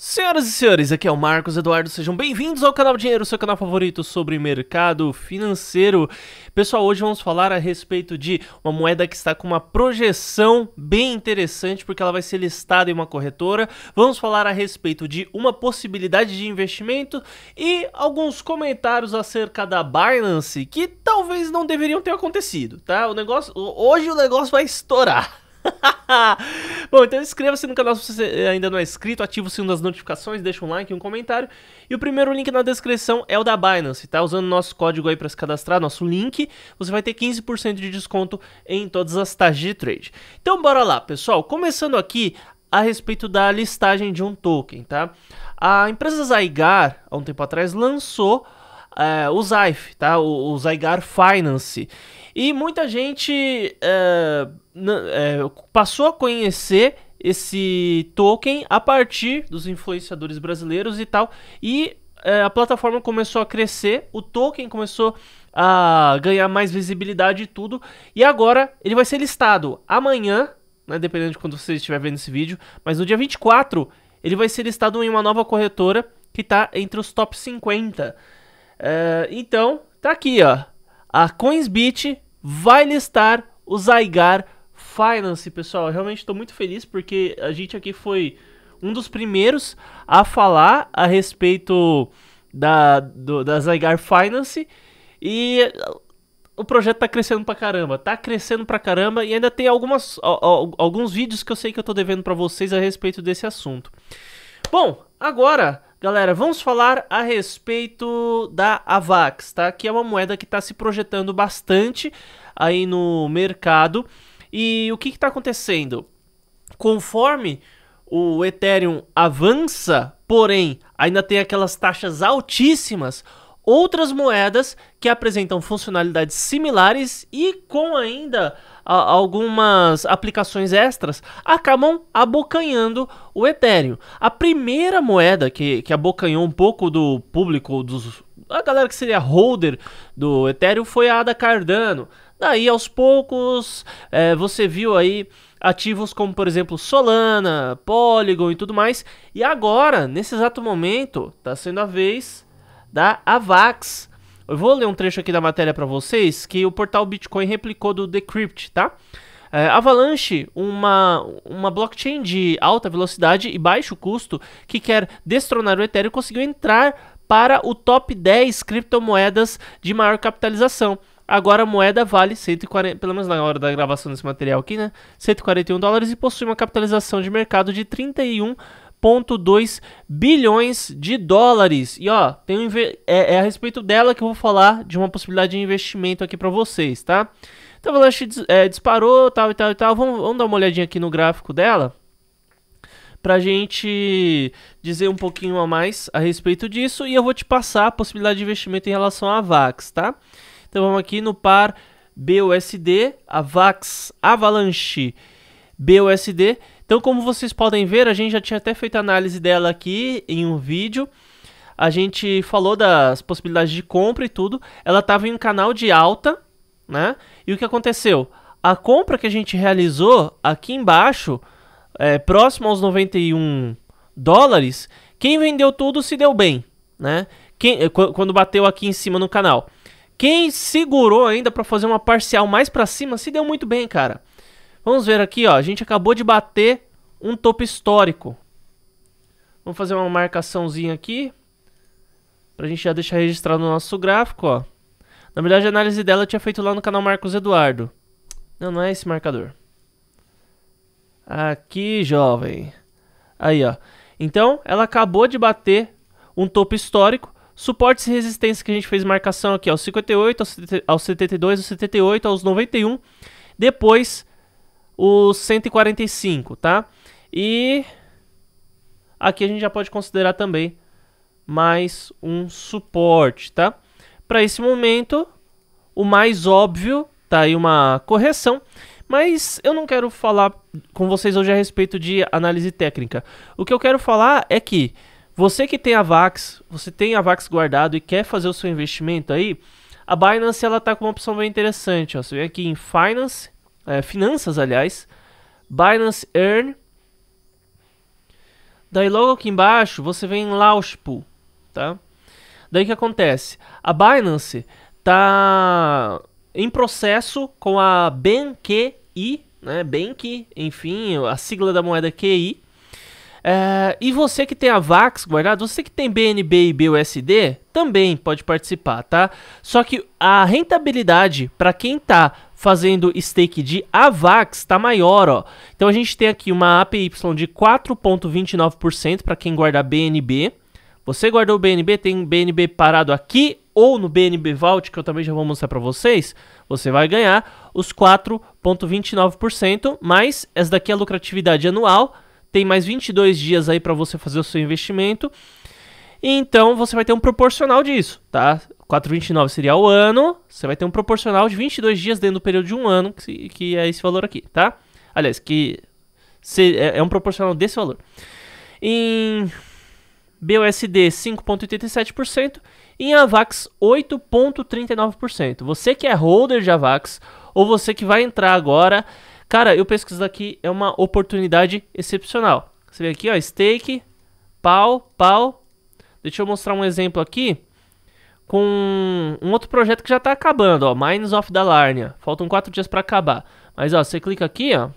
Senhoras e senhores, aqui é o Marcos Eduardo, sejam bem-vindos ao canal Dinheiro, seu canal favorito sobre mercado financeiro. Pessoal, hoje vamos falar a respeito de uma moeda que está com uma projeção bem interessante, porque ela vai ser listada em uma corretora. Vamos falar a respeito de uma possibilidade de investimento e alguns comentários acerca da Binance que talvez não deveriam ter acontecido, tá? O negócio, hoje o negócio vai estourar. Bom, então inscreva-se no canal se você ainda não é inscrito, ativa o sininho das notificações, deixa um like e um comentário. E o primeiro link na descrição é o da Binance, tá? Usando nosso código aí para se cadastrar, nosso link, você vai ter 15% de desconto em todas as taxas de trade. Então bora lá, pessoal. Começando aqui a respeito da listagem de um token, tá? A empresa Zygar, há um tempo atrás, lançou é, o Zaif, tá? O, o Zygar Finance. E muita gente é, é, passou a conhecer esse token a partir dos influenciadores brasileiros e tal. E a plataforma começou a crescer, o token começou a ganhar mais visibilidade e tudo. E agora ele vai ser listado amanhã, né, dependendo de quando você estiver vendo esse vídeo, mas no dia 24 ele vai ser listado em uma nova corretora que está entre os top 50. É, então, tá aqui, ó. A Coinsbit vai listar o Zygar Finance, pessoal. Eu realmente estou muito feliz porque a gente aqui foi um dos primeiros a falar a respeito da, do, da Zygar Finance e o projeto tá crescendo pra caramba, tá crescendo pra caramba e ainda tem algumas, alguns vídeos que eu sei que eu tô devendo para vocês a respeito desse assunto. Bom, agora Galera, vamos falar a respeito da AVAX, tá? Que é uma moeda que está se projetando bastante aí no mercado. E o que está acontecendo? Conforme o Ethereum avança, porém ainda tem aquelas taxas altíssimas, outras moedas que apresentam funcionalidades similares e com ainda algumas aplicações extras acabam abocanhando o Ethereum. A primeira moeda que, que abocanhou um pouco do público, dos, a galera que seria holder do Ethereum, foi a da Cardano. Daí aos poucos é, você viu aí ativos como por exemplo Solana, Polygon e tudo mais. E agora, nesse exato momento, está sendo a vez da Avax. Eu vou ler um trecho aqui da matéria para vocês que o portal Bitcoin replicou do Decrypt, tá? É, Avalanche, uma, uma blockchain de alta velocidade e baixo custo que quer destronar o Ethereum, conseguiu entrar para o top 10 criptomoedas de maior capitalização. Agora a moeda vale 140, pelo menos na hora da gravação desse material aqui, né? 141 dólares e possui uma capitalização de mercado de 31 1,2 bilhões de dólares. E ó, tem um, é, é, a respeito dela que eu vou falar de uma possibilidade de investimento aqui para vocês, tá? Então ela Avalanche é, disparou, tal e tal e tal. Vamos, vamos dar uma olhadinha aqui no gráfico dela pra gente dizer um pouquinho a mais a respeito disso e eu vou te passar a possibilidade de investimento em relação à VAX, tá? Então vamos aqui no par BUSD, a VAX Avalanche BUSD então, como vocês podem ver, a gente já tinha até feito análise dela aqui em um vídeo. A gente falou das possibilidades de compra e tudo. Ela estava em um canal de alta, né? E o que aconteceu? A compra que a gente realizou aqui embaixo, é, próximo aos 91 dólares, quem vendeu tudo se deu bem, né? Quem, eh, quando bateu aqui em cima no canal. Quem segurou ainda para fazer uma parcial mais para cima se deu muito bem, cara. Vamos ver aqui, ó. A gente acabou de bater um topo histórico. Vamos fazer uma marcaçãozinha aqui. Pra gente já deixar registrado no nosso gráfico, ó. Na verdade, a análise dela eu tinha feito lá no canal Marcos Eduardo. Não, não é esse marcador. Aqui, jovem. Aí, ó. Então, ela acabou de bater um topo histórico. Suportes e resistência que a gente fez marcação aqui, ó. 58, aos 72, aos 78, aos 91. Depois, o 145, tá? E aqui a gente já pode considerar também mais um suporte, tá? Para esse momento, o mais óbvio, tá aí uma correção, mas eu não quero falar com vocês hoje a respeito de análise técnica. O que eu quero falar é que você que tem a Vax, você tem a Vax guardado e quer fazer o seu investimento aí, a Binance ela tá com uma opção bem interessante, ó. Você vem aqui em Finance é, finanças, aliás, Binance Earn. Daí logo aqui embaixo você vem Launchpool, tá? Daí que acontece? A Binance tá em processo com a BenQi, né? Bank, enfim, a sigla da moeda QI. É, e você que tem a VAX guardado, você que tem BNB e BUSD, também pode participar, tá? Só que a rentabilidade para quem tá fazendo stake de AVAX está maior, ó. Então a gente tem aqui uma APY de 4.29% para quem guarda BNB. Você guardou BNB, tem BNB parado aqui ou no BNB Vault, que eu também já vou mostrar para vocês, você vai ganhar os 4.29%, mas essa daqui é a lucratividade anual, tem mais 22 dias aí para você fazer o seu investimento. Então você vai ter um proporcional disso, tá? 4,29 seria o ano, você vai ter um proporcional de 22 dias dentro do período de um ano, que, é esse valor aqui, tá? Aliás, que é, é um proporcional desse valor. Em BUSD 5.87%, em AVAX 8.39%. Você que é holder de AVAX ou você que vai entrar agora, cara, eu penso que isso daqui é uma oportunidade excepcional. Você vê aqui, ó, stake, pau, pau. Deixa eu mostrar um exemplo aqui com um outro projeto que já tá acabando, ó, Mines of Dalarnia. Faltam quatro dias para acabar. Mas ó, você clica aqui, ó.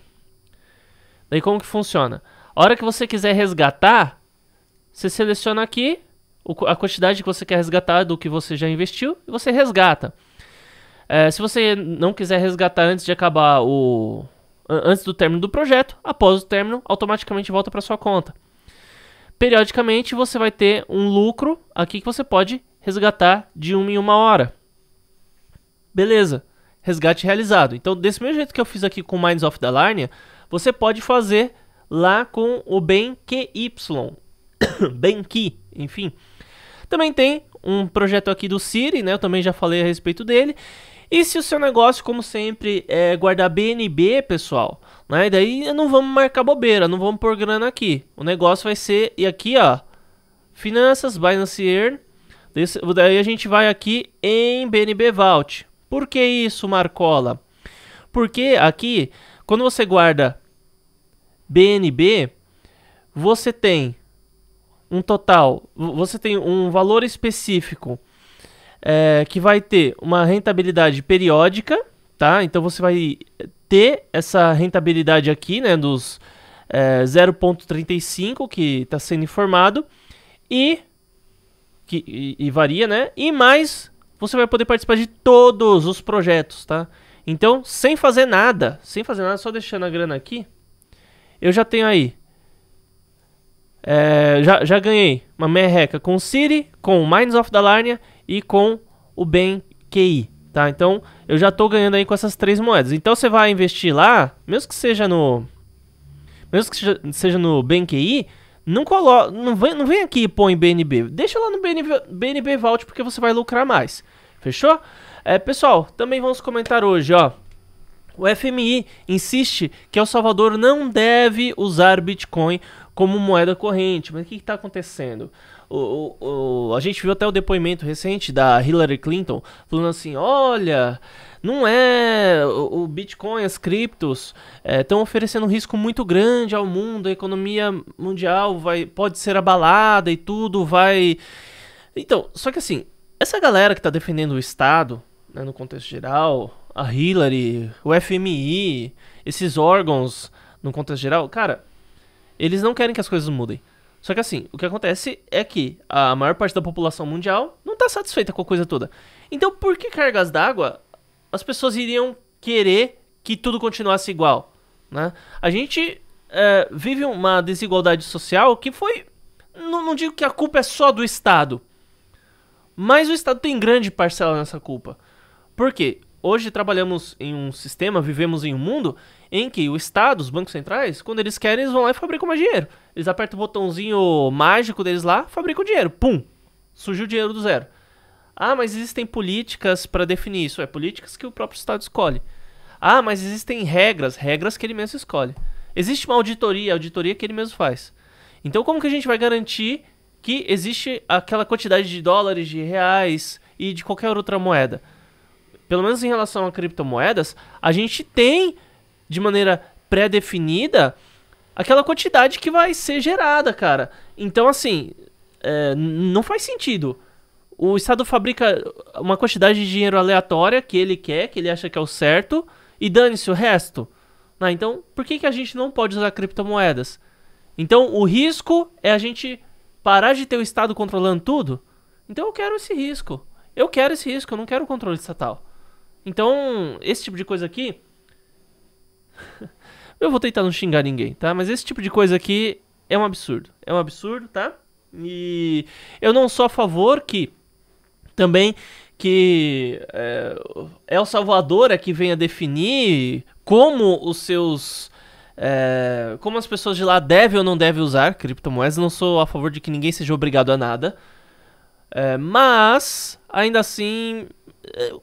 Daí como que funciona? A hora que você quiser resgatar, você seleciona aqui a quantidade que você quer resgatar do que você já investiu e você resgata. É, se você não quiser resgatar antes de acabar o antes do término do projeto, após o término, automaticamente volta para sua conta. Periodicamente você vai ter um lucro aqui que você pode resgatar de uma em uma hora. Beleza, resgate realizado. Então, desse mesmo jeito que eu fiz aqui com Minds of the Larnia, você pode fazer lá com o BenQY, BenQ, enfim. Também tem um projeto aqui do Siri, né? Eu também já falei a respeito dele. E se o seu negócio, como sempre, é guardar BNB, pessoal, né? E daí não vamos marcar bobeira, não vamos pôr grana aqui. O negócio vai ser, e aqui, ó, finanças, Binance Earn, daí a gente vai aqui em BNB Vault. Por que isso, Marcola? Porque aqui, quando você guarda BNB, você tem um total, você tem um valor específico é, que vai ter uma rentabilidade periódica, tá? Então você vai ter essa rentabilidade aqui, né, dos é, 0.35 que está sendo informado e que, e, e varia, né? E mais, você vai poder participar de todos os projetos, tá? Então, sem fazer nada, sem fazer nada, só deixando a grana aqui, eu já tenho aí. É, já, já ganhei uma merreca com o Siri, com o Minds of Dalarnia e com o Ben QI, tá? Então, eu já tô ganhando aí com essas três moedas. Então, você vai investir lá, mesmo que seja no... Mesmo que seja, no Ben não coloca, não vem, não vem aqui e põe BNB. Deixa lá no BNB, BNB Vault porque você vai lucrar mais. Fechou? É, pessoal, também vamos comentar hoje, ó. O FMI insiste que El Salvador não deve usar Bitcoin como moeda corrente. Mas o que está acontecendo? O, o, a gente viu até o depoimento recente da Hillary Clinton falando assim: olha, não é o, Bitcoin, as criptos estão eh, é, oferecendo um risco muito grande ao mundo, a economia mundial vai, pode ser abalada e tudo vai. Então, só que assim, essa galera que está defendendo o Estado, né, no contexto geral, a Hillary, o FMI, esses órgãos, no contexto geral, cara, eles não querem que as coisas mudem. Só que assim, o que acontece é que a maior parte da população mundial não está satisfeita com a coisa toda. Então, por que cargas d'água as pessoas iriam querer que tudo continuasse igual? Né? A gente é, vive uma desigualdade social que foi. Não, não digo que a culpa é só do Estado, mas o Estado tem grande parcela nessa culpa. Por quê? hoje trabalhamos em um sistema, vivemos em um mundo em que o Estado, os bancos centrais, quando eles querem, eles vão lá e fabricam mais dinheiro. Eles apertam o botãozinho mágico deles lá, fabricam dinheiro. Pum! Surgiu o dinheiro do zero. Ah, mas existem políticas para definir isso. É políticas que o próprio Estado escolhe. Ah, mas existem regras, regras que ele mesmo escolhe. Existe uma auditoria, auditoria que ele mesmo faz. Então, como que a gente vai garantir que existe aquela quantidade de dólares, de reais e de qualquer outra moeda? pelo menos em relação a criptomoedas, a gente tem de maneira pré-definida aquela quantidade que vai ser gerada, cara. Então, assim, é, não faz sentido. O Estado fabrica uma quantidade de dinheiro aleatória que ele quer, que ele acha que é o certo, e dane-se o resto. Ah, então, por que, que a gente não pode usar criptomoedas? Então, o risco é a gente parar de ter o Estado controlando tudo? Então, eu quero esse risco. Eu quero esse risco, eu não quero o controle estatal. Então, esse tipo de coisa aqui. Eu vou tentar não xingar ninguém, tá? Mas esse tipo de coisa aqui é um absurdo. É um absurdo, tá? E eu não sou a favor que também que é, o Salvador é que venha definir como os seus é, como as pessoas de lá devem ou não devem usar criptomoedas. Não sou a favor de que ninguém seja obrigado a nada. É, mas, ainda assim,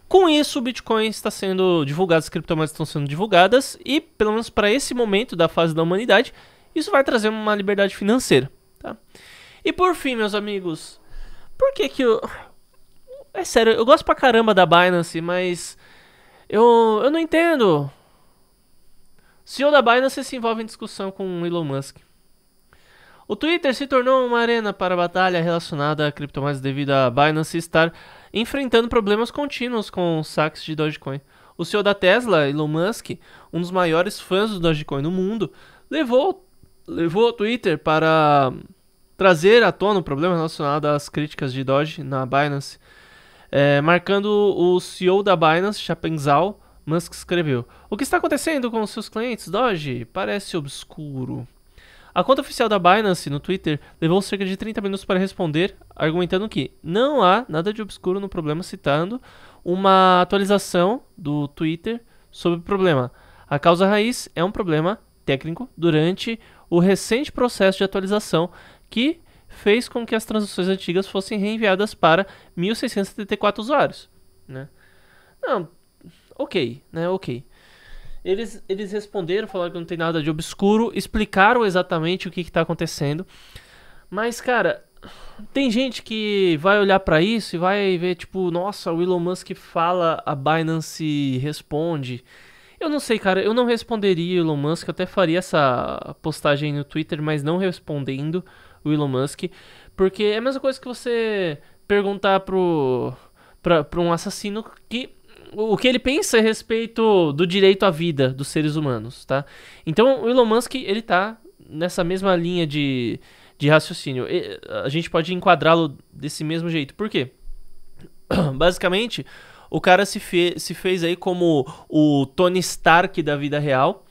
com isso, o Bitcoin está sendo divulgado, as criptomoedas estão sendo divulgadas, e pelo menos para esse momento da fase da humanidade, isso vai trazer uma liberdade financeira. Tá? E por fim, meus amigos, por que que eu. É sério, eu gosto pra caramba da Binance, mas. Eu, eu não entendo. O CEO da Binance se envolve em discussão com Elon Musk. O Twitter se tornou uma arena para batalha relacionada a criptomoedas devido a Binance estar enfrentando problemas contínuos com saques de Dogecoin. O CEO da Tesla, Elon Musk, um dos maiores fãs do Dogecoin no mundo, levou, levou o Twitter para trazer à tona o problema relacionado às críticas de Doge na Binance. É, marcando o CEO da Binance, Chapenzal, Musk escreveu: O que está acontecendo com seus clientes, Doge? Parece obscuro. A conta oficial da Binance no Twitter levou cerca de 30 minutos para responder, argumentando que não há nada de obscuro no problema, citando uma atualização do Twitter sobre o problema. A causa raiz é um problema técnico durante o recente processo de atualização que fez com que as transações antigas fossem reenviadas para 1.674 usuários. Né? Não, ok, né? Ok. Eles, eles responderam, falaram que não tem nada de obscuro, explicaram exatamente o que está acontecendo. Mas, cara, tem gente que vai olhar para isso e vai ver, tipo, nossa, o Elon Musk fala, a Binance responde. Eu não sei, cara, eu não responderia o Elon Musk, eu até faria essa postagem no Twitter, mas não respondendo o Elon Musk, porque é a mesma coisa que você perguntar pro para um assassino que o que ele pensa a é respeito do direito à vida dos seres humanos, tá? Então, o Elon Musk, ele tá nessa mesma linha de, de raciocínio. E, a gente pode enquadrá-lo desse mesmo jeito. Por quê? Basicamente, o cara se, fe se fez aí como o Tony Stark da vida real.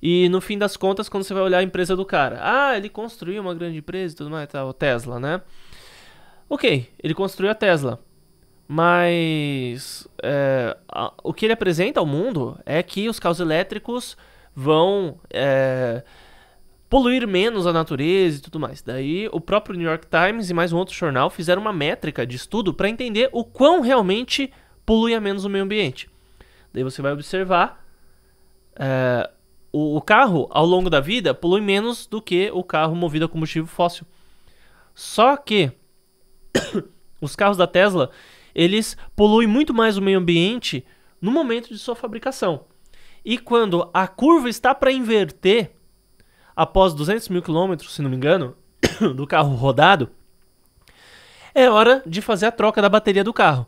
E no fim das contas, quando você vai olhar a empresa do cara, ah, ele construiu uma grande empresa e tudo mais, tal, tá, O Tesla, né? Ok, ele construiu a Tesla. Mas é, a, o que ele apresenta ao mundo é que os carros elétricos vão é, poluir menos a natureza e tudo mais. Daí o próprio New York Times e mais um outro jornal fizeram uma métrica de estudo para entender o quão realmente polui a menos o meio ambiente. Daí você vai observar é, o, o carro ao longo da vida polui menos do que o carro movido a combustível fóssil. Só que os carros da Tesla eles poluem muito mais o meio ambiente no momento de sua fabricação. E quando a curva está para inverter, após 200 mil quilômetros, se não me engano, do carro rodado, é hora de fazer a troca da bateria do carro.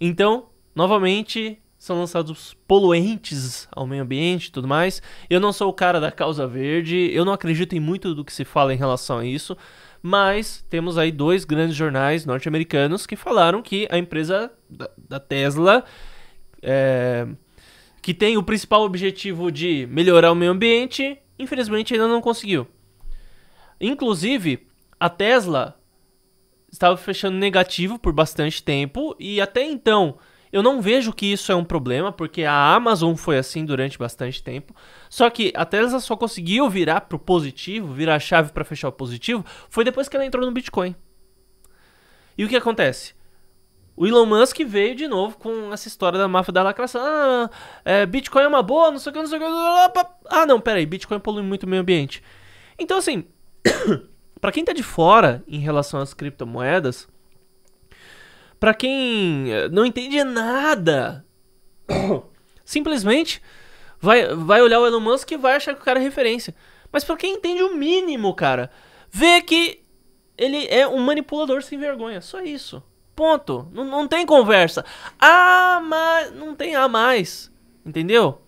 Então, novamente, são lançados poluentes ao meio ambiente e tudo mais. Eu não sou o cara da causa verde, eu não acredito em muito do que se fala em relação a isso. Mas temos aí dois grandes jornais norte-americanos que falaram que a empresa da, da Tesla, é, que tem o principal objetivo de melhorar o meio ambiente, infelizmente ainda não conseguiu. Inclusive, a Tesla estava fechando negativo por bastante tempo e até então eu não vejo que isso é um problema, porque a Amazon foi assim durante bastante tempo. Só que a Tesla só conseguiu virar pro positivo, virar a chave para fechar o positivo, foi depois que ela entrou no Bitcoin. E o que acontece? O Elon Musk veio de novo com essa história da máfia da lacração. Ah, é, Bitcoin é uma boa, não sei o que, não sei o que. Opa. Ah, não, peraí, Bitcoin polui muito o meio ambiente. Então, assim, para quem tá de fora em relação às criptomoedas, para quem eh, não entende nada, simplesmente vai, vai olhar o Elon Musk e vai achar que o cara é referência. Mas pra quem entende o mínimo, cara, vê que ele é um manipulador sem vergonha. Só isso. Ponto. Não, não tem conversa. Ah, mas. Não tem a mais. Entendeu?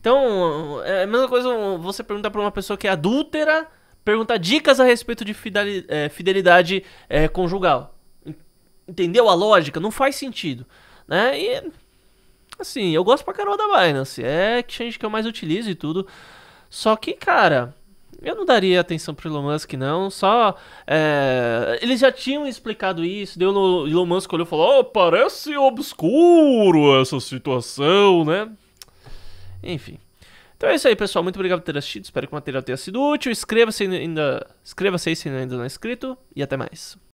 Então, é a mesma coisa você perguntar pra uma pessoa que é adúltera, perguntar dicas a respeito de eh, fidelidade, é, fidelidade é, conjugal. Entendeu a lógica? Não faz sentido, né? E assim, eu gosto pra caramba da Binance, é a exchange que eu mais utilizo e tudo. Só que, cara, eu não daria atenção pro Elon Musk, não. Só. É... Eles já tinham explicado isso. Deu no Elon Musk olhou e falou: oh, parece obscuro essa situação, né? Enfim. Então é isso aí, pessoal. Muito obrigado por ter assistido. Espero que o material tenha sido útil. Inscreva-se ainda. Inscreva-se aí se ainda não é inscrito. E até mais.